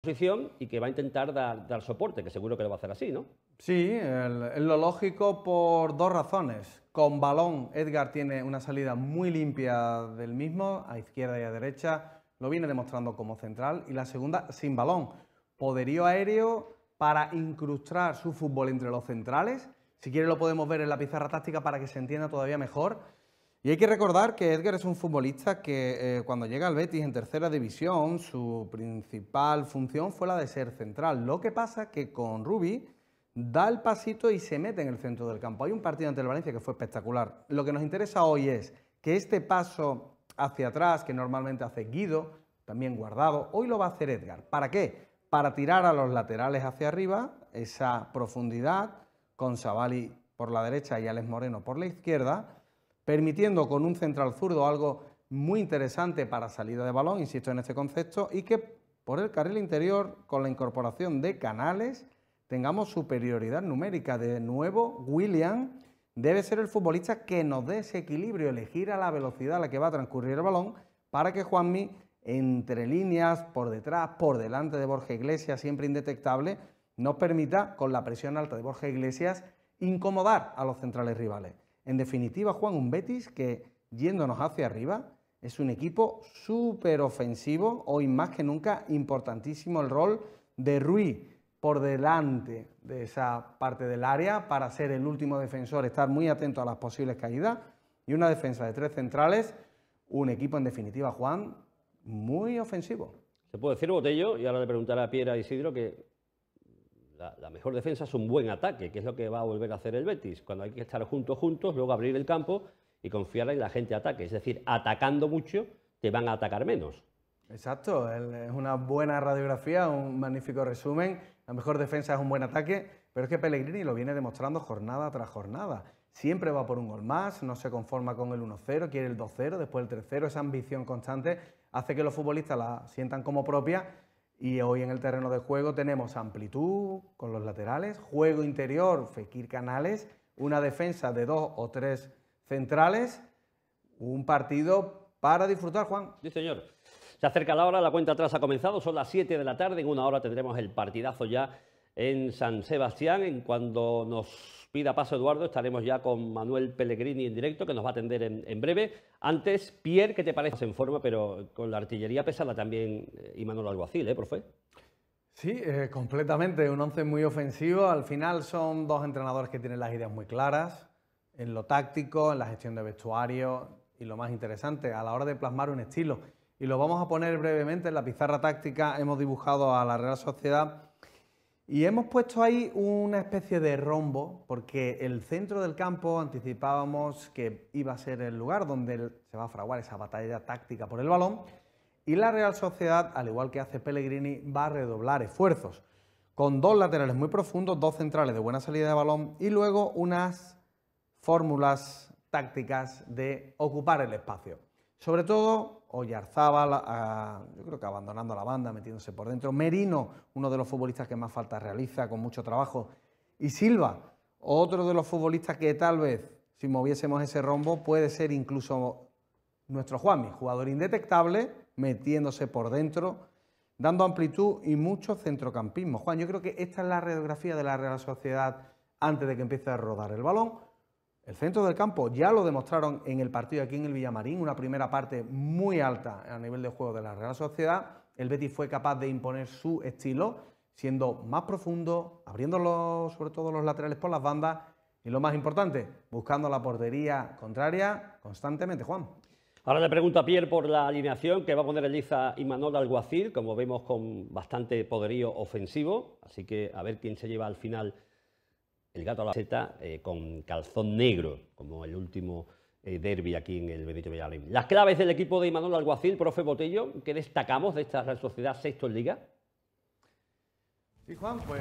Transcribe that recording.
posición y que va a intentar dar, soporte, que seguro que lo va a hacer así, ¿no? Sí, es lo lógico por dos razones. Con balón, Edgar tiene una salida muy limpia del mismo, a izquierda y a derecha, lo viene demostrando como central. Y la segunda, sin balón, poderío aéreo para incrustar su fútbol entre los centrales. Si quiere lo podemos ver en la pizarra táctica para que se entienda todavía mejor. Y hay que recordar que Edgar es un futbolista que eh, cuando llega al Betis en tercera división, su principal función fue la de ser central. Lo que pasa que con Rubi da el pasito y se mete en el centro del campo. Hay un partido ante el Valencia que fue espectacular. Lo que nos interesa hoy es que este paso hacia atrás, que normalmente hace Guido, también guardado, hoy lo va a hacer Edgar. ¿Para qué? Para tirar a los laterales hacia arriba, esa profundidad, con Savali por la derecha y Alex Moreno por la izquierda permitiendo con un central zurdo algo muy interesante para salida de balón, insisto en este concepto, y que por el carril interior, con la incorporación de canales, tengamos superioridad numérica. De nuevo, William debe ser el futbolista que nos dé ese equilibrio, elegir a la velocidad a la que va a transcurrir el balón, para que Juanmi, entre líneas, por detrás, por delante de Borja Iglesias, siempre indetectable, nos permita, con la presión alta de Borja Iglesias, incomodar a los centrales rivales. En definitiva, Juan, un Betis que, yéndonos hacia arriba, es un equipo súper ofensivo, hoy más que nunca importantísimo el rol de Rui por delante de esa parte del área para ser el último defensor, estar muy atento a las posibles caídas y una defensa de tres centrales, un equipo en definitiva, Juan, muy ofensivo. Se puede decir botello, y ahora le preguntará a Piera Isidro que la, mejor defensa es un buen ataque, que es lo que va a volver a hacer el Betis. Cuando hay que estar juntos, juntos, luego abrir el campo y confiar en la gente ataque. Es decir, atacando mucho, te van a atacar menos. Exacto, es una buena radiografía, un magnífico resumen. La mejor defensa es un buen ataque, pero es que Pellegrini lo viene demostrando jornada tras jornada. Siempre va por un gol más, no se conforma con el 1-0, quiere el 2-0, después el 3-0. Esa ambición constante hace que los futbolistas la sientan como propia y hoy en el terreno de juego tenemos amplitud con los laterales, juego interior, Fekir Canales, una defensa de dos o tres centrales, un partido para disfrutar, Juan. Sí, señor. Se acerca la hora, la cuenta atrás ha comenzado, son las 7 de la tarde, en una hora tendremos el partidazo ya en San Sebastián. En cuando nos pida paso Eduardo, estaremos ya con Manuel Pellegrini en directo, que nos va a atender en, breve. Antes, Pierre, ¿qué te parece? En forma, pero con la artillería pesada también eh, y Manuel Alguacil, ¿eh, profe? Sí, eh, completamente. Un once muy ofensivo. Al final son dos entrenadores que tienen las ideas muy claras en lo táctico, en la gestión de vestuario y lo más interesante, a la hora de plasmar un estilo. Y lo vamos a poner brevemente en la pizarra táctica. Hemos dibujado a la Real Sociedad y hemos puesto ahí una especie de rombo, porque el centro del campo anticipábamos que iba a ser el lugar donde se va a fraguar esa batalla táctica por el balón, y la Real Sociedad, al igual que hace Pellegrini, va a redoblar esfuerzos, con dos laterales muy profundos, dos centrales de buena salida de balón y luego unas fórmulas tácticas de ocupar el espacio. Sobre todo, Oyarzábal, yo creo que abandonando la banda, metiéndose por dentro. Merino, uno de los futbolistas que más falta realiza, con mucho trabajo. Y Silva, otro de los futbolistas que tal vez, si moviésemos ese rombo, puede ser incluso nuestro Juanmi, jugador indetectable, metiéndose por dentro, dando amplitud y mucho centrocampismo. Juan, yo creo que esta es la radiografía de la Real Sociedad antes de que empiece a rodar el balón el centro del campo ya lo demostraron en el partido aquí en el Villamarín, una primera parte muy alta a nivel de juego de la Real Sociedad. El Betis fue capaz de imponer su estilo, siendo más profundo, abriendo sobre todo los laterales por las bandas y lo más importante, buscando la portería contraria constantemente, Juan. Ahora le pregunto a Pierre por la alineación que va a poner Eliza y Manuel Alguacil, como vemos con bastante poderío ofensivo, así que a ver quién se lleva al final el gato a la seta eh, con calzón negro, como el último derbi eh, derby aquí en el Benito Las claves del equipo de Imanol Alguacil, profe Botello, que destacamos de esta Sociedad sexto en Liga? Juan, pues